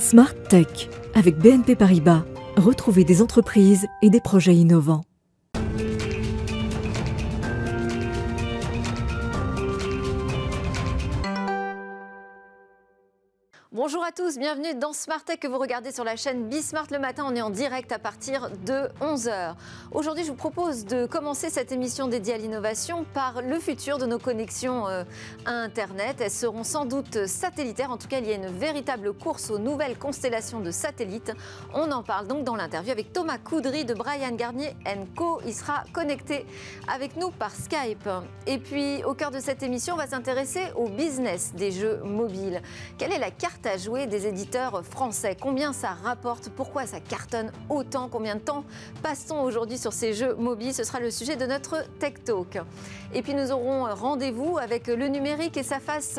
Smart Tech avec BNP Paribas. Retrouvez des entreprises et des projets innovants. Bonjour à tous, bienvenue dans Smart Tech que vous regardez sur la chaîne Bismart le matin. On est en direct à partir de 11h. Aujourd'hui, je vous propose de commencer cette émission dédiée à l'innovation par le futur de nos connexions euh, à Internet. Elles seront sans doute satellitaires. En tout cas, il y a une véritable course aux nouvelles constellations de satellites. On en parle donc dans l'interview avec Thomas Coudry de Brian Garnier Co. Il sera connecté avec nous par Skype. Et puis, au cœur de cette émission, on va s'intéresser au business des jeux mobiles. Quelle est la carte jouer des éditeurs français. Combien ça rapporte Pourquoi ça cartonne autant Combien de temps passe-t-on aujourd'hui sur ces jeux mobiles Ce sera le sujet de notre Tech Talk. Et puis nous aurons rendez-vous avec le numérique et sa face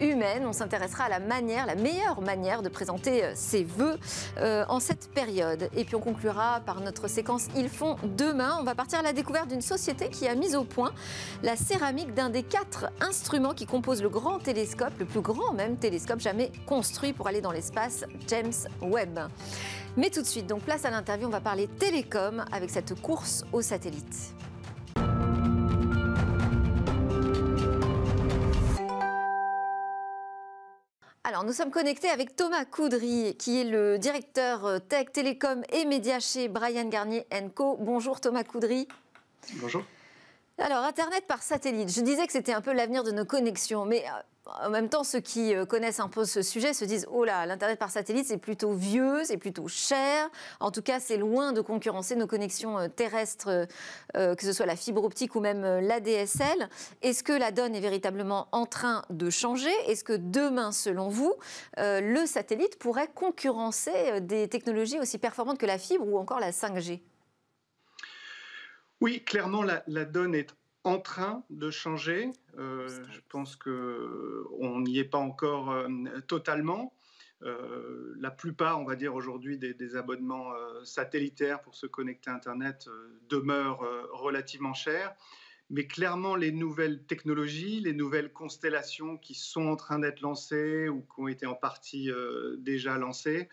humaine. On s'intéressera à la manière, la meilleure manière de présenter ses voeux euh, en cette période. Et puis on conclura par notre séquence Ils font demain. On va partir à la découverte d'une société qui a mis au point la céramique d'un des quatre instruments qui composent le grand télescope, le plus grand même télescope jamais construit pour aller dans l'espace James Webb. Mais tout de suite, donc place à l'interview, on va parler télécom avec cette course aux satellites. Alors, nous sommes connectés avec Thomas Coudry, qui est le directeur euh, tech, télécom et médias chez Brian Garnier Co. Bonjour Thomas Coudry. Bonjour. Alors, Internet par satellite. Je disais que c'était un peu l'avenir de nos connexions, mais euh, en même temps, ceux qui euh, connaissent un peu ce sujet se disent Oh là, l'Internet par satellite, c'est plutôt vieux, c'est plutôt cher. En tout cas, c'est loin de concurrencer nos connexions euh, terrestres, que ce soit la fibre optique ou même l'ADSL. Est-ce que la donne est véritablement en train de changer Est-ce que demain, selon vous, le satellite pourrait concurrencer des technologies aussi performantes que la fibre ou encore la 5G oui, clairement, la, donne est en train de changer. Euh, je pense qu'on n'y est pas encore euh, totalement. Euh, la plupart, on va dire aujourd'hui, des, des, abonnements satellitaires pour se connecter à Internet demeurent relativement chers. Mais clairement, les nouvelles technologies, les nouvelles constellations qui sont en train d'être lancées ou qui ont été en partie déjà lancées,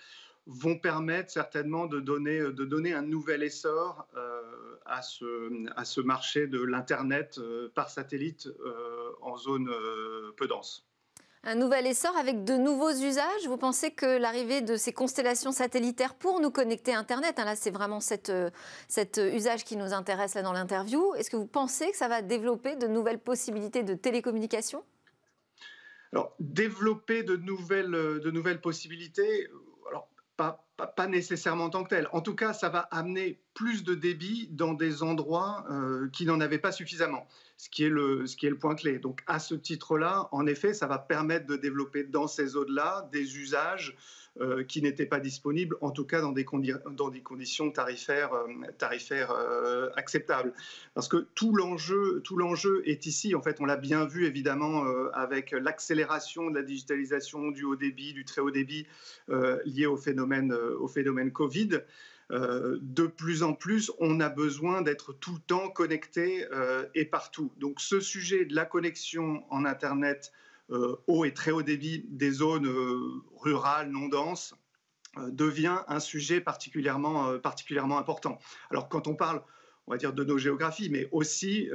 vont permettre certainement de donner, euh, de donner un nouvel essor euh, à, ce, à ce marché de l'Internet euh, par satellite en zone peu dense. Un nouvel essor avec de nouveaux usages Vous pensez que l'arrivée de ces constellations satellitaires pour nous connecter à Internet, hein, là c'est vraiment cette, cet usage qui nous intéresse là dans l'interview, est-ce que vous pensez que ça va développer de nouvelles possibilités de télécommunication alors, développer de nouvelles, de nouvelles possibilités, alors, pas, pas, nécessairement tant que tel. En tout cas, ça va amener plus de débit dans des endroits euh, qui n'en avaient pas suffisamment ce qui est le, ce qui est le point clé. Donc à ce titre-là, en effet, ça va permettre de développer dans ces zones-là des usages euh, qui n'étaient pas disponibles, en tout cas dans des, dans des conditions tarifaires, euh, tarifaires euh, acceptables. Parce que tout l'enjeu, est ici. En fait, on l'a bien vu évidemment avec l'accélération de la digitalisation du haut débit, du très haut débit lié au phénomène, au phénomène Covid. Euh, de plus en plus, on a besoin d'être tout le temps connecté euh, et partout. Donc ce sujet de la connexion en Internet euh, haut et très haut débit des zones rurales non denses devient un sujet particulièrement, important. Alors quand on parle on va dire de nos géographies, mais aussi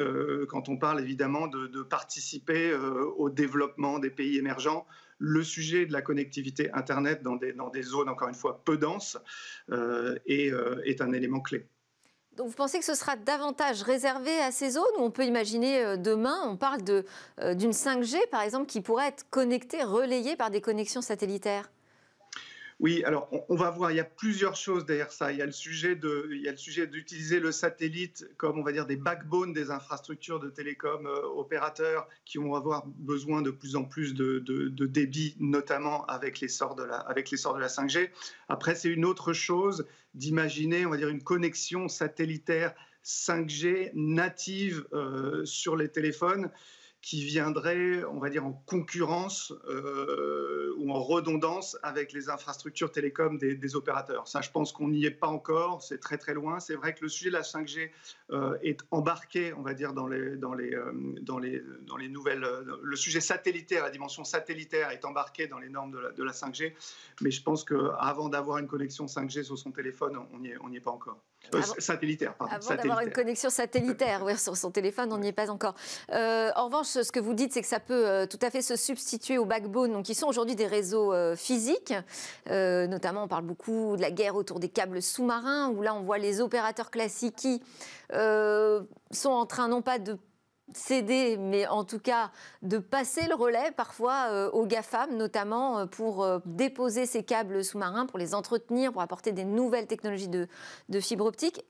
quand on parle évidemment de participer au développement des pays émergents, le sujet de la connectivité Internet dans des, dans des zones, encore une fois, peu denses euh, euh, est, un élément clé. Donc vous pensez que ce sera davantage réservé à ces zones où on peut imaginer euh, demain, on parle d'une 5G par exemple qui pourrait être connectée, relayée par des connexions satellitaires oui, alors on, va voir, il y a plusieurs choses derrière ça. Il y a le sujet de, le d'utiliser le satellite comme on va dire des backbones des infrastructures de télécom euh, opérateurs qui vont avoir besoin de plus en plus de, débit, notamment avec l'essor de la, avec de la 5G. Après, c'est une autre chose d'imaginer, on va dire, une connexion satellitaire 5G native euh, sur les téléphones qui viendrait on va dire, en concurrence euh, ou en redondance avec les infrastructures télécom des, opérateurs. Ça, je pense qu'on n'y est pas encore, c'est très très loin. C'est vrai que le sujet de la 5G euh, est embarqué, on va dire, dans les, dans les, euh, dans les, dans les nouvelles... le sujet satellitaire, la dimension satellitaire est embarquée dans les normes de la, 5G, mais je pense qu'avant d'avoir une connexion 5G sur son téléphone, on n'y est pas encore. Euh, avant, d'avoir une connexion satellitaire, sur son téléphone, on n'y est pas encore. Euh, en revanche, ce que vous dites, c'est que ça peut euh, tout à fait se substituer aux backbones, donc qui sont aujourd'hui des réseaux physiques. notamment, on parle beaucoup de la guerre autour des câbles sous-marins, où là, on voit les opérateurs classiques qui sont en train, non pas de céder, mais en tout cas de passer le relais parfois euh, aux GAFAM, notamment euh, pour euh, déposer ces câbles sous-marins, pour les entretenir, pour apporter des nouvelles technologies de, de fibre optique.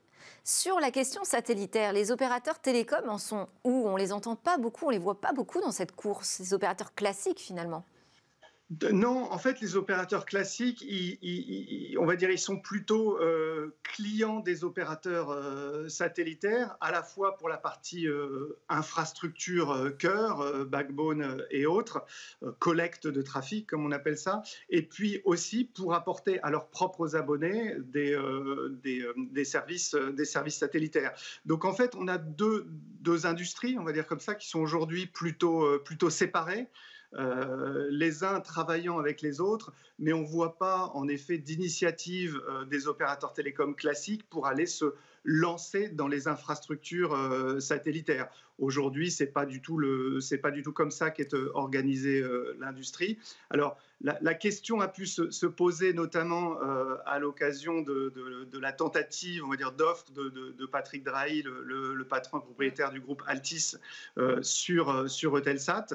Sur la question satellitaire, les opérateurs télécom en sont où On ne les entend pas beaucoup, on les voit pas beaucoup dans cette course, les opérateurs classiques finalement non, en fait, les opérateurs classiques, on va dire, ils sont plutôt euh, clients des opérateurs euh, satellitaires, à la fois pour la partie euh, infrastructure cœur, backbone et autres, collecte de trafic, comme on appelle ça, et puis aussi pour apporter à leurs propres abonnés des, services, satellitaires. Donc, en fait, on a deux, industries, on va dire comme ça, qui sont aujourd'hui plutôt séparées. Euh, les uns travaillant avec les autres, mais on ne voit pas en effet d'initiative euh, des opérateurs télécoms classiques pour aller se lancer dans les infrastructures euh, satellitaires. Aujourd'hui, c'est pas du tout pas du tout comme ça qu'est euh, organisée euh, l'industrie. Alors, la, question a pu se, poser notamment euh, à l'occasion de, la tentative, on va dire, d'offre de, Patrick Drahi, le, patron propriétaire du groupe Altis, sur sur Eutelsat.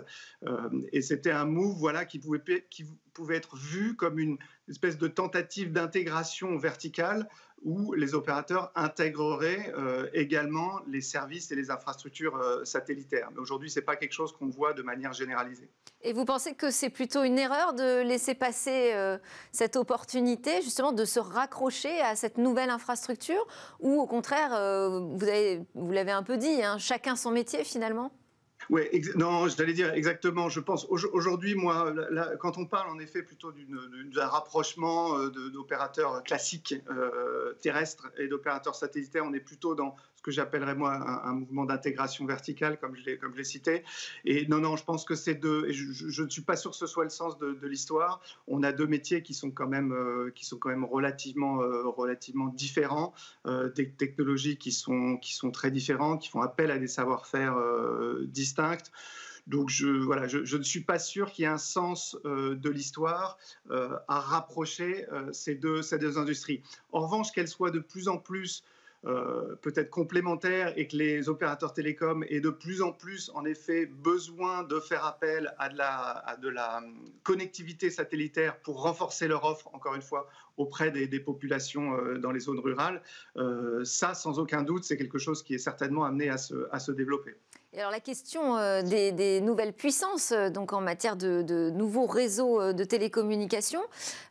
et c'était un move, voilà, qui pouvait qui pouvait être vu comme une espèce de tentative d'intégration verticale où les opérateurs intégreraient euh, également les services et les infrastructures euh, satellitaires. Mais aujourd'hui, ce n'est pas quelque chose qu'on voit de manière généralisée. Et vous pensez que c'est plutôt une erreur de laisser passer euh, cette opportunité, justement, de se raccrocher à cette nouvelle infrastructure Ou au contraire, vous l'avez un peu dit, hein, chacun son métier finalement oui, non, j'allais dire exactement. Je pense aujourd'hui, moi, quand on parle en effet plutôt d'un rapprochement euh, d'opérateurs classiques euh, terrestres et d'opérateurs satellitaires, on est plutôt dans ce que j'appellerais moi un, mouvement d'intégration verticale, comme je l'ai comme cité. Et non, non, je pense que c'est deux. je, ne suis pas sûr que ce soit le sens de, l'histoire. On a deux métiers qui sont quand même euh, qui sont quand même relativement euh, relativement différents, euh, des technologies qui sont qui sont très différentes, qui font appel à des savoir-faire distincts. Donc je, voilà, je, ne suis pas sûr qu'il y ait un sens de l'histoire à rapprocher ces, deux, ces deux industries. En revanche, qu'elles soient de plus en plus euh, peut-être complémentaire et que les opérateurs télécoms aient de plus en plus, en effet, besoin de faire appel à de la, connectivité satellitaire pour renforcer leur offre, encore une fois, auprès des, populations euh, dans les zones rurales. Euh, ça, sans aucun doute, c'est quelque chose qui est certainement amené à se développer la question euh, des, nouvelles puissances, euh, donc en matière de, nouveaux réseaux euh, de télécommunications,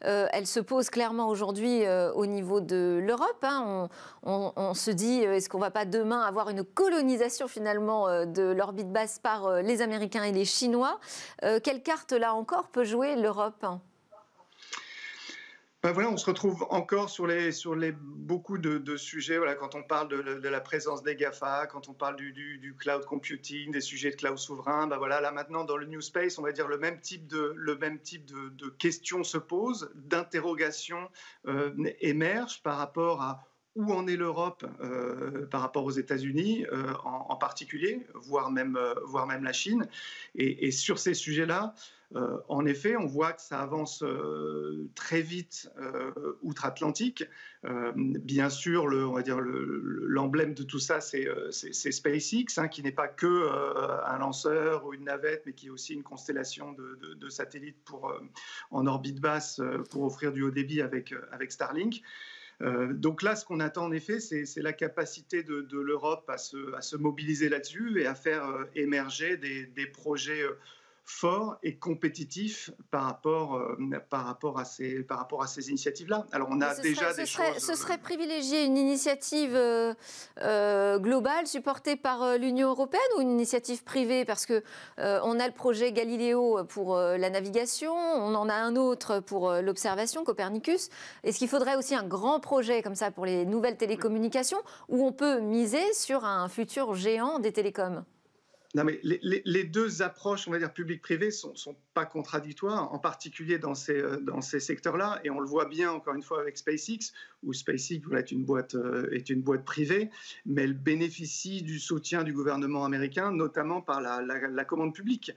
elle se pose clairement aujourd'hui au niveau de l'Europe. Hein. On, se dit, est-ce qu'on ne va pas demain avoir une colonisation finalement de l'orbite basse par les Américains et les Chinois Quelle carte là encore peut jouer l'Europe hein bah, voilà, on se retrouve encore sur les, sur les beaucoup de, sujets. Voilà, quand on parle de, la présence des GAFA, quand on parle du, du, cloud computing, des sujets de cloud souverain, bah, voilà, là maintenant dans le new space, on va dire le même type de, le même type de, questions se posent, d'interrogations euh, émergent par rapport à où en est l'Europe euh, par rapport aux États-Unis euh, en, particulier, voire même, même la Chine. et sur ces sujets-là, euh, en effet, on voit que ça avance euh, très vite euh, outre-Atlantique. bien sûr, on va dire l'emblème de tout ça, c'est SpaceX, hein, qui n'est pas que un lanceur ou une navette, mais qui est aussi une constellation de, satellites pour, en orbite basse pour offrir du haut débit avec, avec Starlink. donc là, ce qu'on attend en effet, c'est la capacité de, l'Europe à se, mobiliser là-dessus et à faire émerger des, des projets fort et compétitif par rapport, euh, par rapport à ces, rapport à ces initiatives-là. Alors on a ce déjà serait, des ce serait euh, privilégier une initiative euh, globale supportée par l'Union européenne ou une initiative privée Parce qu'on on a le projet Galileo pour la navigation, on en a un autre pour l'observation, Copernicus. Est-ce qu'il faudrait aussi un grand projet comme ça pour les nouvelles télécommunications où on peut miser sur un futur géant des télécoms non, mais les, deux approches, on va dire, public-privé, ne sont, pas contradictoires, en particulier dans ces, euh, dans ces secteurs-là. Et on le voit bien, encore une fois, avec SpaceX, où SpaceX est, une boîte, euh, est une boîte privée, mais elle bénéficie du soutien du gouvernement américain, notamment par la, commande publique.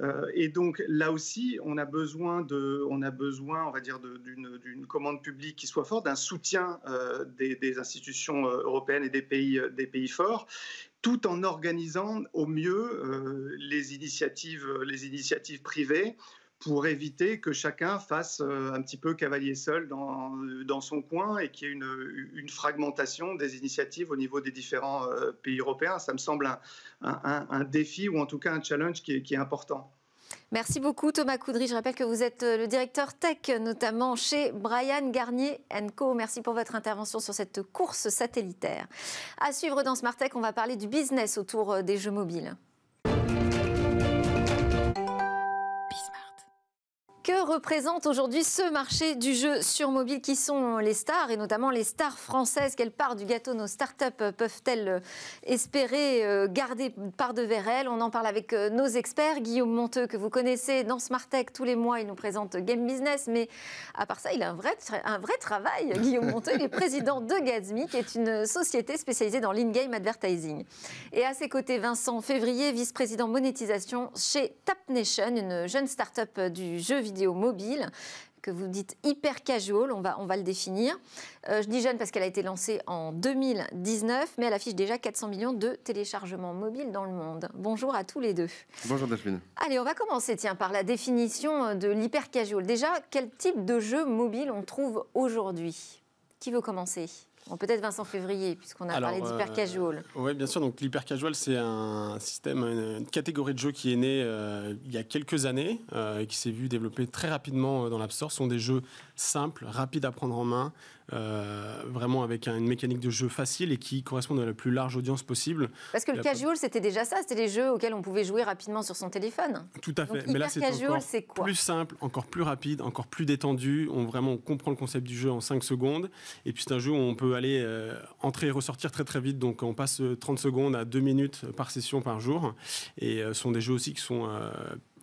Euh, et donc, là aussi, on a besoin, de, on, a besoin, on va dire, d'une commande publique qui soit forte, d'un soutien des, des, institutions européennes et des pays, des pays forts tout en organisant au mieux euh, les, initiatives, euh, les initiatives privées pour éviter que chacun fasse euh, un petit peu cavalier seul dans, son coin et qu'il y ait une, fragmentation des initiatives au niveau des différents pays européens. Ça me semble un, défi ou en tout cas un challenge qui est important. Merci beaucoup Thomas Coudry. Je rappelle que vous êtes euh, le directeur tech, notamment chez Brian Garnier Co. Merci pour votre intervention sur cette course satellitaire. À suivre dans Smart Tech, on va parler du business autour euh, des jeux mobiles. que représente aujourd'hui ce marché du jeu sur mobile Qui sont les stars et notamment les stars françaises Quelle part du gâteau nos startups peuvent-elles euh, espérer euh, garder par devers elles On en parle avec euh, nos experts. Guillaume Monteux, que vous connaissez dans Smart Tech tous les mois, il nous présente Game Business. Mais à part ça, il a un vrai, un vrai travail. Guillaume Monteux, il est président de Gazmi, qui est une société spécialisée dans l'in-game advertising. Et à ses côtés, Vincent Février, vice-président monétisation chez Nation, une jeune startup du jeu vidéo mobile que vous dites hyper casual, on va, on va le définir. Euh, je dis jeune parce qu'elle a été lancée en 2019, mais elle affiche déjà 400 millions de téléchargements mobiles dans le monde. Bonjour à tous les deux. Bonjour Delphine. Allez, on va commencer tiens, par la définition de l'hyper casual. Déjà, quel type de jeu mobile on trouve aujourd'hui Qui veut commencer Peut-être Vincent Février, puisqu'on a parlé d'hyper euh, casual. oui, bien sûr. Donc l'hyper casual, c'est un système, une catégorie de jeux qui est née euh, il y a quelques années euh, et qui s'est vu développer très rapidement dans l'App Store. Ce sont des jeux simples, rapides à prendre en main, vraiment avec une mécanique de jeu facile et qui correspondent à la plus large audience possible. Parce que le casual, c'était déjà ça. C'était des jeux auxquels on pouvait jouer rapidement sur son téléphone. Tout à fait. Mais là, c'est quoi plus simple, encore plus rapide, encore plus détendu. On vraiment on comprend le concept du jeu en 5 secondes. Et puis c'est un jeu où on peut aller euh, entrer et ressortir très très vite. Donc on passe 30 euh, secondes à 2 minutes par session par jour. Et euh, ce sont des jeux aussi qui sont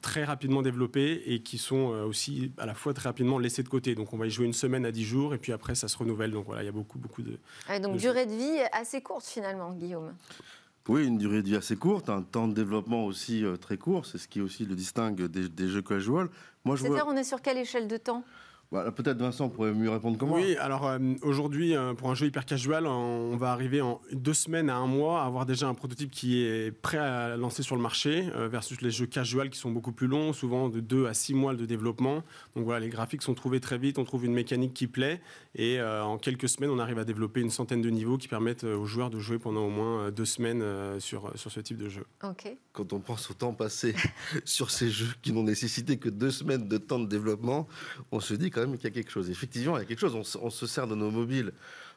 très rapidement développés et qui sont aussi à la fois très rapidement laissés de côté. Donc on va y jouer une semaine à 10 jours et puis après ça se renouvelle. Donc voilà, il y a beaucoup beaucoup de... donc durée de vie assez courte finalement, Guillaume. Oui, une durée de vie assez courte, un temps de développement aussi très court, c'est ce qui aussi le distingue des, jeux casual. C'est-à-dire, on est sur quelle échelle de temps voilà, bah, Peut-être Vincent pourrait mieux répondre comment Oui, alors euh, aujourd'hui, euh, pour un jeu hyper casual, on va arriver en deux semaines à un mois à avoir déjà un prototype qui est prêt à lancer sur le marché, euh, versus les jeux casual qui sont beaucoup plus longs, souvent de deux à 6 mois de développement. Donc voilà, les graphiques sont trouvés très vite, on trouve une mécanique qui plaît, et en quelques semaines, on arrive à développer une centaine de niveaux qui permettent aux joueurs de jouer pendant au moins deux semaines sur, sur ce type de jeu. Quand on pense au temps passé sur ces jeux qui n'ont nécessité que deux semaines de temps de développement, on se dit il qu'il y a quelque chose. Effectivement, il y a quelque chose. On, se sert de nos mobiles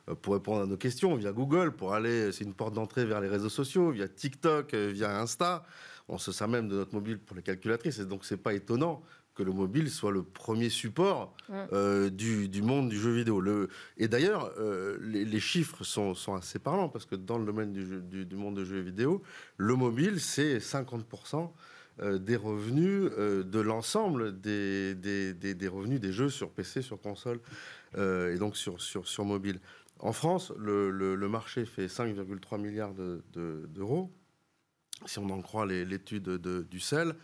euh, pour répondre à nos questions via Google, pour aller, c'est une porte d'entrée vers les réseaux sociaux, via TikTok, euh, via Insta. On se sert même de notre mobile pour les calculatrices. Et donc, c'est pas étonnant que le mobile soit le premier support euh, du, monde du jeu vidéo. Le, et d'ailleurs, les, chiffres sont, assez parlants parce que dans le domaine du, du, du monde du jeu vidéo, le mobile, c'est 50% euh, des revenus euh, de l'ensemble des, revenus des jeux sur PC, sur console euh, et donc sur, mobile. En France, le, le, marché fait 5,3 milliards d'euros, si on en croit l'étude de, du sel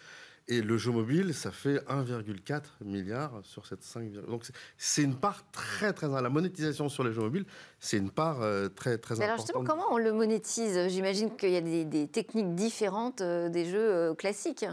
et le jeu mobile, ça fait 1,4 milliard sur cette 5. Donc c'est une part très très la monétisation sur les jeux mobiles, c'est une part euh, très très importante. Alors justement, comment on le monétise J'imagine qu'il y a des, techniques différentes euh, des jeux euh, classiques.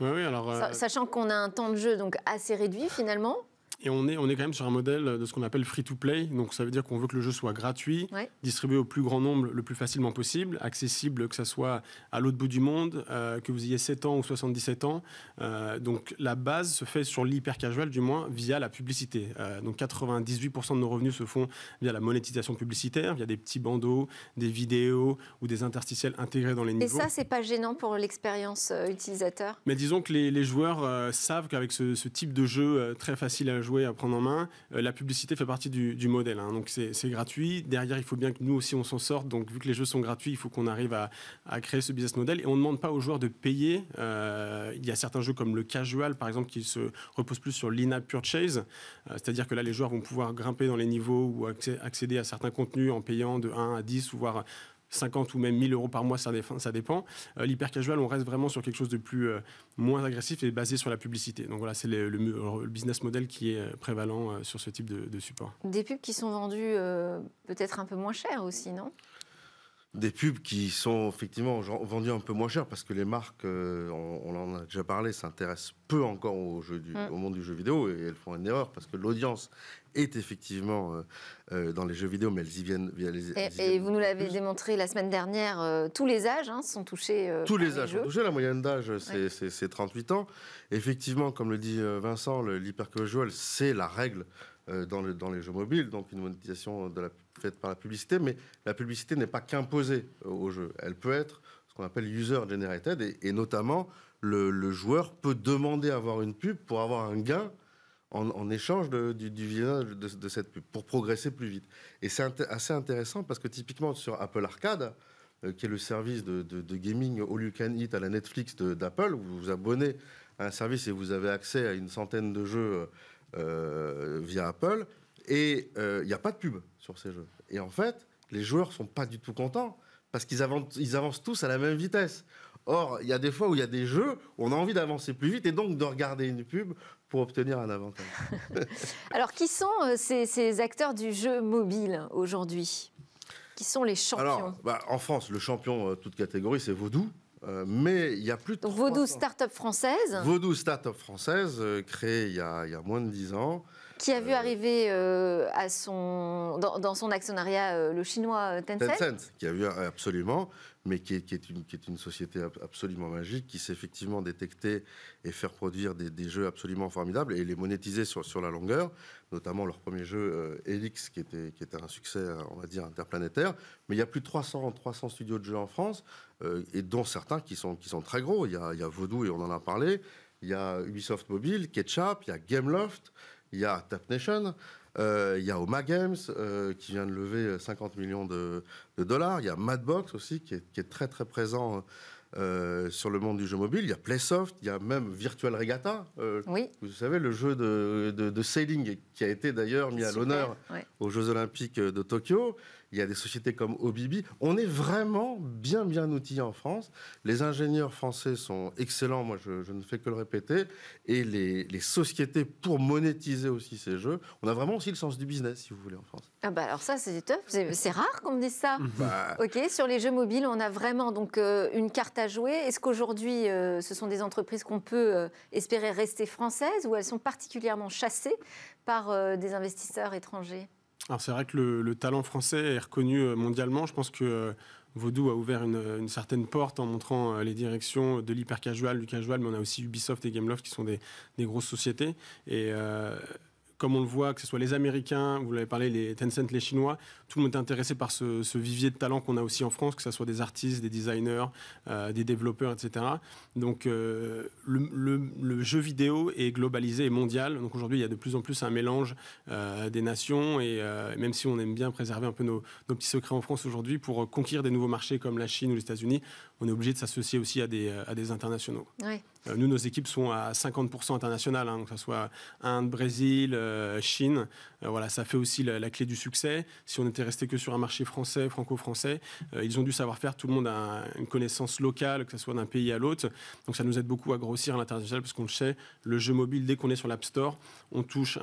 Oui, oui, alors, Sachant qu'on a un temps de jeu donc assez réduit finalement. Et on est, on est quand même sur un modèle de ce qu'on appelle free-to-play. Donc ça veut dire qu'on veut que le jeu soit gratuit, distribué au plus grand nombre le plus facilement possible, accessible que ça soit à l'autre bout du monde, euh, que vous ayez 7 ans ou 77 ans. Euh, donc la base se fait sur l'hyper-casual, du moins, via la publicité. Euh, donc 98% de nos revenus se font via la monétisation publicitaire, via des petits bandeaux, des vidéos ou des interstitiels intégrés dans les niveaux. Et ça, c'est pas gênant pour l'expérience euh, utilisateur Mais disons que les, joueurs savent qu'avec ce, ce, type de jeu très facile à jouer, jouer, à prendre en main. Euh, la publicité fait partie du, modèle, hein. donc c'est gratuit. Derrière, il faut bien que nous aussi on s'en sorte. Donc vu que les jeux sont gratuits, il faut qu'on arrive à, créer ce business model. Et on ne demande pas aux joueurs de payer. Euh, il y a certains jeux comme le casual, par exemple, qui se repose plus sur l'in-app purchase, euh, c'est-à-dire que là, les joueurs vont pouvoir grimper dans les niveaux ou accéder à certains contenus en payant de 1 à 10 ou voire 50 ou même 1000 euros par mois, ça, dépend. Ça dépend. Euh, L'hyper casual, on reste vraiment sur quelque chose de plus euh, moins agressif et basé sur la publicité. Donc voilà, c'est le, business model qui est euh, prévalent sur ce type de, support. Des pubs qui sont vendues peut-être un peu moins cher aussi, non des pubs qui sont effectivement vendues un peu moins cher parce que les marques, on, en a déjà parlé, s'intéressent peu encore au, jeu mm. au monde du jeu vidéo et elles font une erreur parce que l'audience est effectivement euh, euh, dans les jeux vidéo, mais elles y viennent. via les et, vous nous l'avez démontré la semaine dernière, euh, tous les âges hein, sont touchés. tous les, âges sont touchés, la moyenne d'âge, c'est 38 ans. Effectivement, comme le dit Vincent, l'hypercasual, c'est la règle dans, le, dans, les jeux mobiles, donc une monétisation de la, faite par la publicité, mais la publicité n'est pas qu'imposée au jeu. Elle peut être ce qu'on appelle user-generated, et, notamment, le, le, joueur peut demander à avoir une pub pour avoir un gain en, échange du, visage de, cette pub pour progresser plus vite. Et c'est assez intéressant parce que typiquement sur Apple Arcade, euh, qui est le service de, gaming au you can eat à la Netflix d'Apple, vous vous abonnez à un service et vous avez accès à une centaine de jeux euh, via Apple, et euh, il n'y a pas de pub sur ces jeux. Et en fait, les joueurs ne sont pas du tout contents parce qu'ils avancent tous à la même vitesse. Or, il y a des fois où il y a des jeux, où on a envie d'avancer plus vite et donc de regarder une pub pour obtenir un avantage. Alors, qui sont euh, ces, acteurs du jeu mobile aujourd'hui Qui sont les champions Alors, bah, En France, le champion, euh, toute catégorie, c'est Vaudou. Euh, mais il y a plus de. start-up française Vaudou, start-up française, créée il y, a, il y, a, moins de 10 ans, qui a vu euh, arriver euh, à son, dans, son actionnariat euh, le chinois Tencent. Tencent, qui a vu absolument, mais qui est, qui est, une, société absolument magique, qui s'est effectivement détectée et faire produire des, jeux absolument formidables et les monétiser sur, sur, la longueur, notamment leur premier jeu Elix, qui était, qui était un succès, on va dire, interplanétaire. Mais il y a plus de 300, 300 studios de jeux en France, et dont certains qui sont, qui sont très gros. Il y, a, il et on en a parlé. Il y a Ubisoft Mobile, Ketchup, il y a Gameloft, il y a Tap Nation, euh, il y a Oma Games euh, qui vient de lever 50 euh, millions de, dollars, il y a Madbox aussi qui est, très très présent. sur le monde du jeu mobile. Il y a Playsoft, il y a même Virtual Regatta. Vous savez, le jeu de, de, sailing qui a été d'ailleurs mis à l'honneur aux Jeux Olympiques de Tokyo il y a des sociétés comme Obibi. On est vraiment bien, bien outillés en France. Les ingénieurs français sont excellents, moi je, ne fais que le répéter. Et les, sociétés, pour monétiser aussi ces jeux, on a vraiment aussi le sens du business, si vous voulez, en France. Ah bah alors ça, c'est top. C'est rare qu'on me dise ça. Bah. Ok, sur les jeux mobiles, on a vraiment donc euh, une carte à jouer. Est-ce qu'aujourd'hui, euh, ce sont des entreprises qu'on peut euh, espérer rester françaises ou elles sont particulièrement chassées par des investisseurs étrangers alors c'est vrai que le, talent français est reconnu euh, mondialement. Je pense que euh, Vaudou a ouvert euh, une, certaine porte en montrant les directions de l'hyper casual, du casual, mais on a aussi Ubisoft et Gameloft qui sont des, grosses sociétés. Et comme on le voit, que ce soit les Américains, vous l'avez parlé, les Tencent, les Chinois, tout le monde est intéressé par ce, vivier de talent qu'on a aussi en France, que ce soit des artistes, des designers, euh, des développeurs, etc. Donc euh, le, jeu vidéo est globalisé et mondial. Donc aujourd'hui, il y a de plus en plus un mélange euh, des nations et même si on aime bien préserver un peu nos, nos petits secrets en France aujourd'hui pour conquérir des nouveaux marchés comme la Chine ou les États-Unis, on est obligé de s'associer aussi à des, euh, à des internationaux. Euh, nous, nos équipes sont à 50% internationales, hein, que ce soit Inde, Brésil, euh, Chine. voilà, ça fait aussi la, clé du succès. Si on était resté que sur un marché français, franco-français, ils ont dû savoir-faire. Tout le monde a une connaissance locale, que ce soit d'un pays à l'autre. Donc ça nous aide beaucoup à grossir à l'international parce qu'on le sait, le jeu mobile, dès qu'on est sur l'App Store, on touche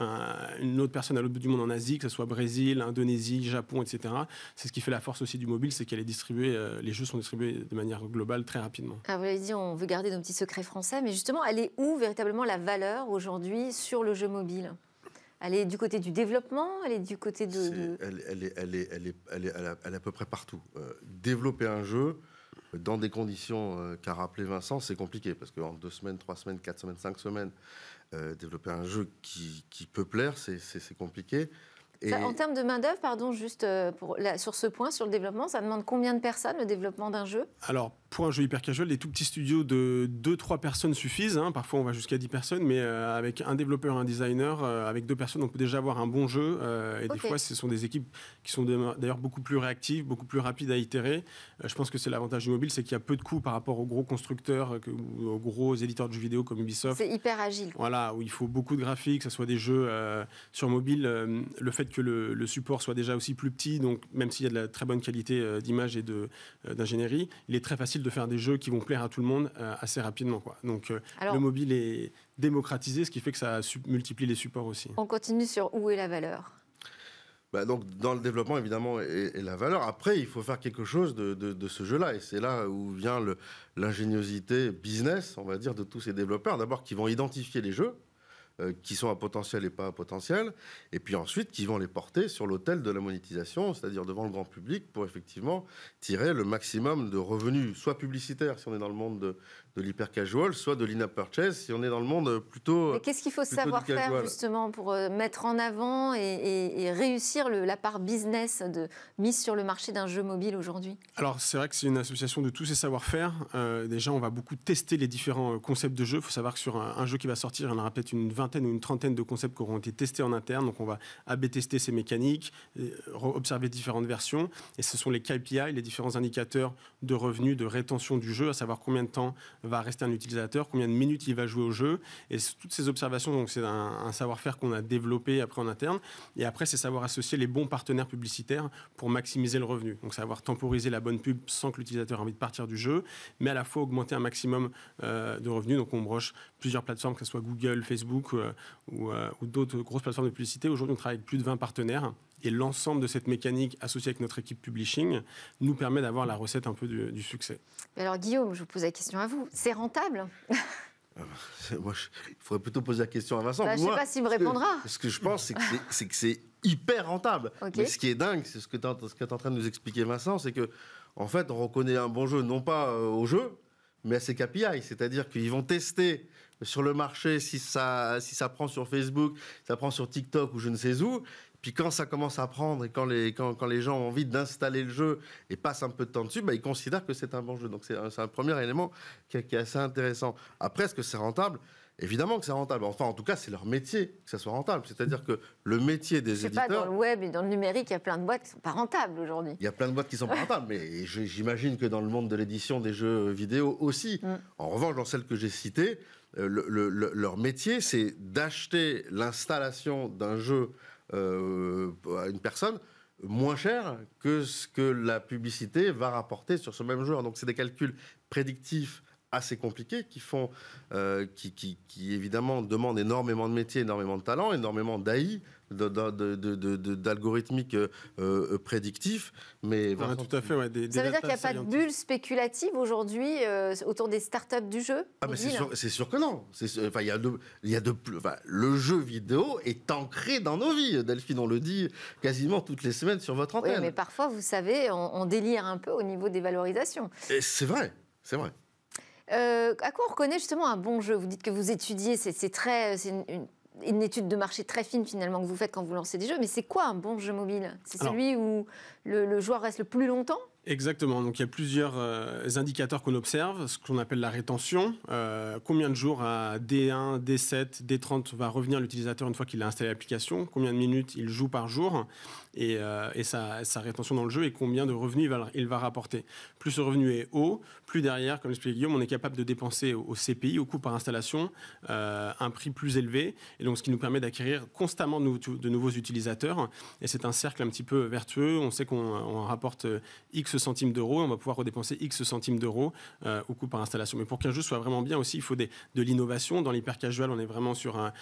une autre personne à l'autre bout du monde en Asie, que ce soit Brésil, Indonésie, Japon, etc. C'est ce qui fait la force aussi du mobile, c'est qu'elle est distribuée, les jeux sont distribués de manière global très rapidement. Ah, vous l'avez dit, on veut garder nos petits secrets français, mais justement, elle est où véritablement la valeur aujourd'hui sur le jeu mobile elle est du côté du développement, elle est du côté de... Elle, est, à peu près partout. Euh, développer un jeu euh, dans des conditions euh, qu'a rappelé Vincent, c'est compliqué, parce qu'en deux semaines, trois semaines, quatre semaines, cinq semaines, développer un jeu qui, qui peut plaire, c'est compliqué en termes de main-d'œuvre, pardon, juste euh, pour, sur ce point, sur le développement, ça demande combien de personnes le développement d'un jeu Alors, pour un jeu hyper casual, les tout petits studios de 2-3 personnes suffisent. Hein. Parfois, on va jusqu'à 10 personnes, mais euh, avec un développeur un designer, euh, avec deux personnes, on peut déjà avoir un bon jeu. et des fois, ce sont des équipes qui sont d'ailleurs beaucoup plus réactives, beaucoup plus rapides à itérer. je pense que c'est l'avantage du mobile, c'est qu'il y a peu de coûts par rapport aux gros constructeurs, que, aux gros éditeurs de jeux vidéo comme Ubisoft. C'est hyper agile. Voilà, où il faut beaucoup de graphiques, que ce soit des jeux sur mobile. le fait que le, support soit déjà aussi plus petit, donc même s'il y a de la très bonne qualité euh, d'image et euh, d'ingénierie, il est très facile de faire des jeux qui vont plaire à tout le monde euh, assez rapidement. Quoi. Donc le mobile est démocratisé, ce qui fait que ça multiplie les supports aussi. On continue sur où est la valeur bah donc dans le développement évidemment et, la valeur. Après, il faut faire quelque chose de, de, ce jeu-là et c'est là où vient l'ingéniosité business, on va dire, de tous ces développeurs. D'abord, qui vont identifier les jeux euh, qui sont à potentiel et pas à potentiel, et puis ensuite qui vont les porter sur l'autel de la monétisation, c'est-à-dire devant le grand public, pour effectivement tirer le maximum de revenus, soit publicitaires si on est dans le monde de, de l'hyper casual, soit de l'in-app purchase si on est dans le monde plutôt. Mais qu'est-ce qu'il faut savoir faire justement pour euh, mettre en avant et, réussir le, la part business de mise sur le marché d'un jeu mobile aujourd'hui Alors c'est vrai que c'est une association de tous ces savoir-faire. Euh, déjà, on va beaucoup tester les différents concepts de jeu. Il faut savoir que sur un, jeu qui va sortir, il y en aura peut-être une 20 ou une trentaine de concepts qui auront été testés en interne. Donc, on va AB tester ces mécaniques, euh, observer différentes versions. Et ce sont les KPI, les différents indicateurs de revenus, de rétention du jeu, à savoir combien de temps va rester un utilisateur, combien de minutes il va jouer au jeu. Et toutes ces observations, donc c'est un, savoir-faire qu'on a développé après en interne. Et après, c'est savoir associer les bons partenaires publicitaires pour maximiser le revenu. Donc, savoir temporiser la bonne pub sans que l'utilisateur ait envie de partir du jeu, mais à la fois augmenter un maximum euh, de revenus. Donc, on broche plusieurs plateformes, que ce soit Google, Facebook, euh, euh, ou, d'autres grosses plateformes de publicité. Aujourd'hui, on travaille avec plus de 20 partenaires. Et l'ensemble de cette mécanique associée avec notre équipe publishing nous permet d'avoir la recette un peu du, succès. Mais alors Guillaume, je vous pose la question à vous. C'est rentable ah bah, Moi, il faudrait plutôt poser la question à Vincent. Bah, je ne sais pas s'il me répondra. ce que je pense, c'est que c'est hyper rentable. ce qui est dingue, c'est ce que tu es, en train de nous expliquer, Vincent, c'est que en fait, on reconnaît un bon jeu non pas euh, au jeu, mais à ses KPI. C'est-à-dire qu'ils vont tester sur le marché, si ça, si ça prend sur Facebook, ça prend sur TikTok ou je ne sais où. Puis quand ça commence à prendre et quand les, quand, quand les gens ont envie d'installer le jeu et passent un peu de temps dessus, bah, ils considèrent que c'est un bon jeu. Donc c'est un, premier élément qui, est assez intéressant. Après, est-ce que c'est rentable Évidemment que c'est rentable. Enfin, en tout cas, c'est leur métier que ça soit rentable. C'est-à-dire que le métier des éditeurs. Pas, dans le web et dans le numérique, il y a plein de boîtes qui sont pas rentables aujourd'hui. Il y a plein de boîtes qui sont pas rentables, mais j'imagine que dans le monde de l'édition des jeux vidéo aussi. Mm. En revanche, dans celles que j'ai citées, euh, leur métier, c'est d'acheter l'installation d'un jeu euh, à une personne moins cher que ce que la publicité va rapporter sur ce même joueur. Donc c'est des calculs prédictifs assez compliqués qui font, euh, qui, qui, évidemment demandent énormément de métiers, énormément de talents, énormément d'AI, d'algorithmique euh, euh prédictif. Mais voilà tout à fait, Ça veut dire qu'il n'y a pas de bulle spéculative aujourd'hui euh, autour des startups du jeu ah, c'est, sûr, que non. Enfin, il y a de, y le jeu vidéo est ancré dans nos vies. Delphine, on le dit quasiment toutes les semaines sur votre antenne. Oui, mais parfois, vous savez, on, on délire un peu au niveau des valorisations. c'est vrai, c'est vrai. Euh, à quoi on reconnaît justement un bon jeu Vous dites que vous étudiez, c'est très, euh, c'est une, étude de marché très fine finalement que vous faites quand vous lancez des jeux. Mais c'est quoi un bon jeu mobile C'est celui où le, joueur reste le plus longtemps Exactement. Donc il y a plusieurs euh, indicateurs qu'on observe, ce qu'on appelle la rétention. combien de jours à D1, D7, D30 va revenir l'utilisateur une fois qu'il a installé l'application Combien de minutes il joue par jour et, euh, sa, rétention dans le jeu et combien de revenus il va, il va, rapporter. Plus ce revenu est haut, plus derrière, comme l'expliquait Guillaume, on est capable de dépenser au, CPI, au coût par installation, euh, un prix plus élevé, et donc ce qui nous permet d'acquérir constamment de, nouveaux utilisateurs. Et c'est un cercle un petit peu vertueux. On sait qu'on rapporte euh, X centimes d'euros, on va pouvoir redépenser X centimes d'euros au coût par installation. Mais pour qu'un jeu soit vraiment bien aussi, il faut de l'innovation. Dans l'hyper casual, on est vraiment sur un...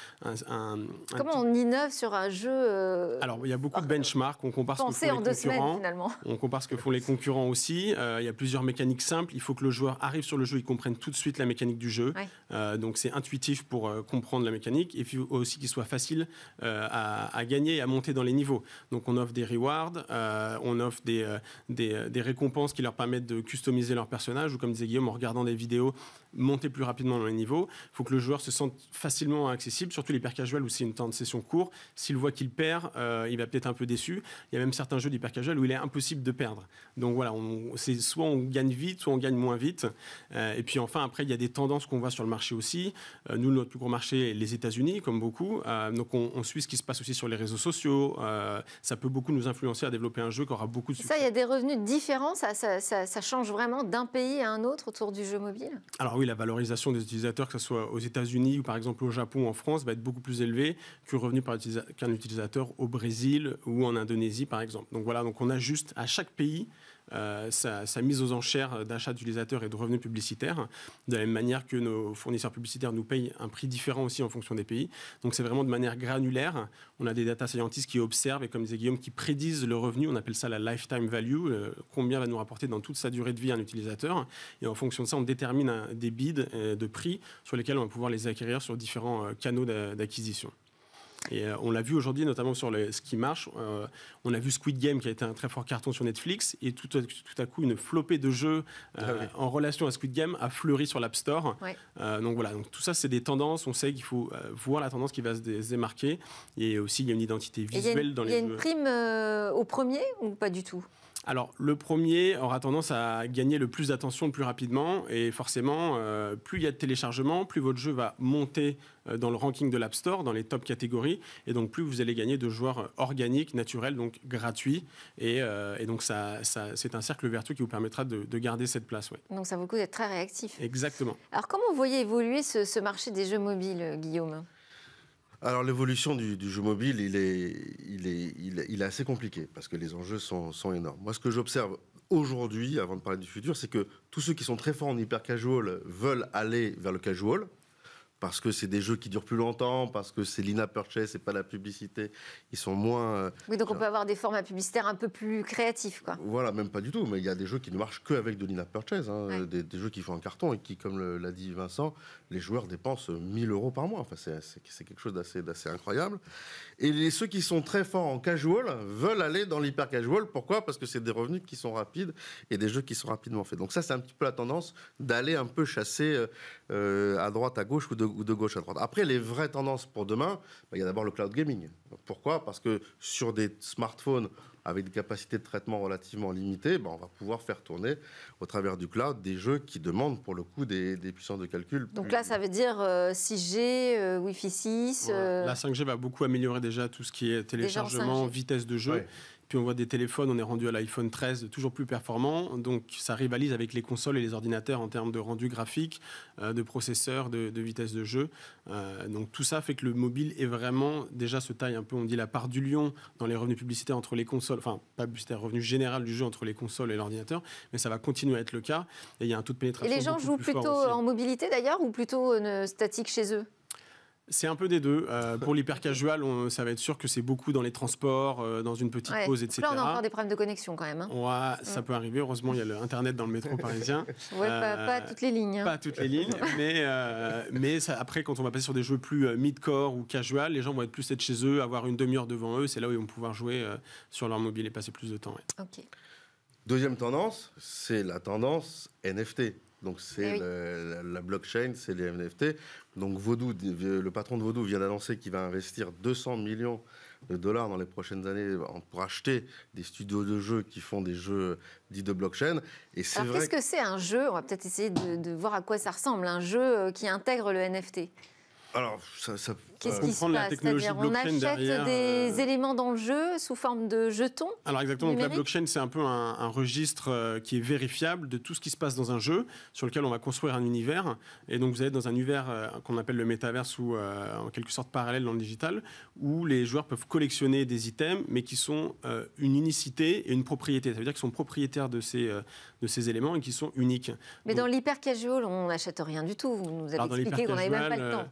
Comment on innove sur un jeu Alors, il y a beaucoup de benchmarks on compare ce que font les concurrents. On compare ce que font les concurrents aussi. Euh, il y a plusieurs mécaniques simples. Il faut que le joueur arrive sur le jeu, il comprenne tout de suite la mécanique du jeu. Euh, donc c'est intuitif pour euh, comprendre la mécanique et puis aussi qu'il soit facile à, gagner et à monter dans les niveaux. Donc on offre des rewards, on offre des, récompenses qui leur permettent de customiser leur personnage ou comme disait Guillaume, en regardant des vidéos, monter plus rapidement dans les niveaux. Il faut que le joueur se sente facilement accessible, surtout les pères casuales où c'est une temps de session court. S'il voit qu'il perd, il va peut-être un peu déçu. Il y a même certains jeux d'hyper casual où il est impossible de perdre. Donc voilà, c'est soit on gagne vite, soit on gagne moins vite. Euh, et puis enfin, après, il y a des tendances qu'on voit sur le marché aussi. Euh, nous, notre plus gros marché les États-Unis, comme beaucoup. Euh, donc on, suit ce qui se passe aussi sur les réseaux sociaux. ça peut beaucoup nous influencer à développer un jeu qui aura beaucoup de succès. Ça, il y a des revenus différents. Ça, ça, change vraiment d'un pays à un autre autour du jeu mobile Alors oui, la valorisation des utilisateurs, que ce soit aux États-Unis ou par exemple au Japon ou en France, va être beaucoup plus élevée que revenu qu'un utilisateur au Brésil ou en Inde. Indonésie, par exemple. Donc voilà, donc on ajuste à chaque pays euh, sa, mise aux enchères d'achat d'utilisateurs et de revenus publicitaires, de la même manière que nos fournisseurs publicitaires nous payent un prix différent aussi en fonction des pays. Donc c'est vraiment de manière granulaire. On a des data scientists qui observent et, comme disait Guillaume, qui prédisent le revenu. On appelle ça la lifetime value, euh, combien va nous rapporter dans toute sa durée de vie un utilisateur. Et en fonction de ça, on détermine des bids euh, de prix sur lesquels on va pouvoir les acquérir sur différents canaux d'acquisition. Et euh, on l'a vu aujourd'hui, notamment sur ce qui marche. Euh, on a vu Squid Game qui a été un très fort carton sur Netflix et tout à, coup une flopée de jeux euh, ah en relation à Squid Game a fleuri sur l'App Store. donc voilà, tout ça c'est des tendances. On sait qu'il faut voir la tendance qui va se démarquer et aussi il y a une identité visuelle dans les jeux. Il y a une prime au premier ou pas du tout alors, le premier aura tendance à gagner le plus d'attention le plus rapidement. Et forcément, euh, plus il y a de téléchargements, plus votre jeu va monter euh, dans le ranking de l'App Store, dans les top catégories. Et donc, plus vous allez gagner de joueurs euh, organiques, naturels, donc gratuits. Et, donc, c'est un cercle vertueux qui vous permettra de, garder cette place. Donc, ça vaut le d'être très réactif. Exactement. Alors, comment vous voyez évoluer ce marché des jeux mobiles, Guillaume alors l'évolution du, jeu mobile, il est, assez compliqué parce que les enjeux sont, sont énormes. Moi, ce que j'observe aujourd'hui, avant de parler du futur, c'est que tous ceux qui sont très forts en hyper casual veulent aller vers le casual parce que c'est des jeux qui durent plus longtemps, parce que c'est l'ina purchase et pas la publicité. Ils sont moins. Euh, oui, donc on peut avoir des formats publicitaires un peu plus créatifs, quoi. Voilà, même pas du tout. Mais il y a des jeux qui ne marchent que avec de l'ina purchase, hein, des, jeux qui font un carton et qui, comme l'a dit Vincent, les joueurs dépensent 1000 euros par mois. Enfin, c'est quelque chose d'assez incroyable. Et les, ceux qui sont très forts en casual veulent aller dans l'hyper casual. Pourquoi Parce que c'est des revenus qui sont rapides et des jeux qui sont rapidement faits. Donc ça, c'est un petit peu la tendance d'aller un peu chasser euh, euh, à droite, à gauche ou de de gauche à droite. Après, les vraies tendances pour demain, bah, il y a d'abord le cloud gaming. Pourquoi Parce que sur des smartphones avec des capacités de traitement relativement limitées, bah, on va pouvoir faire tourner au travers du cloud des jeux qui demandent pour le coup des, puissances de calcul. Donc là, ça veut dire 6G, euh, euh, Wi-Fi 6. Euh, la 5G va beaucoup améliorer déjà tout ce qui est téléchargement, vitesse de jeu on voit des téléphones, on est rendu à l'iPhone 13, toujours plus performant. Donc ça rivalise avec les consoles et les ordinateurs en termes de rendu graphique, euh, de processeur, de, vitesse de jeu. Euh, donc tout ça fait que le mobile est vraiment déjà se taille un peu, on dit la part du lion dans les revenus publicitaires entre les consoles, enfin pas publicitaire, revenu général du jeu entre les consoles et l'ordinateur, mais ça va continuer à être le cas. Et il y a un taux de pénétration. Et les gens jouent plutôt en mobilité d'ailleurs ou plutôt euh, statique chez eux c'est un peu des deux. Euh, pour l'hyper casual, ça va être sûr que c'est beaucoup dans les transports, euh, dans une petite pause, etc. Là, on a encore des problèmes de connexion quand même. Hein. Ouais, ça mm. peut arriver. Heureusement, il y a l'Internet dans le métro parisien. Euh, pas, toutes les lignes. Hein. Pas toutes les lignes. mais après, quand on va passer sur des jeux plus mid-core ou casual, les gens vont être plus être chez eux, avoir une demi-heure devant eux. C'est là où ils vont pouvoir jouer sur leur mobile et passer plus de temps. Deuxième tendance, c'est la tendance NFT. Donc eh c'est la, blockchain, c'est les NFT. Donc Vodou, le patron de Vodou vient d'annoncer qu'il va investir 200 millions de dollars dans les prochaines années pour acheter des studios de jeux qui font des jeux dits de blockchain. Et c'est Alors qu'est-ce que, c'est un jeu On va peut-être essayer de, de, voir à quoi ça ressemble, un jeu euh, qui intègre le NFT. Alors ça, ça Qu'est-ce euh, qui se on achète des euh, éléments dans le jeu sous forme de jetons Alors exactement, donc la blockchain c'est un peu un, registre euh, qui est vérifiable de tout ce qui se passe dans un jeu sur lequel on va construire un univers. Et donc vous êtes dans un univers qu'on appelle le métaverse ou en quelque sorte parallèle dans le digital où les joueurs peuvent collectionner des items mais qui sont une unicité et une propriété. Ça veut dire qu'ils sont propriétaires de ces, de ces éléments et qui sont uniques. Mais dans l'hyper casual on n'achète rien du tout. Vous nous avez expliqué qu'on n'avait même pas le temps.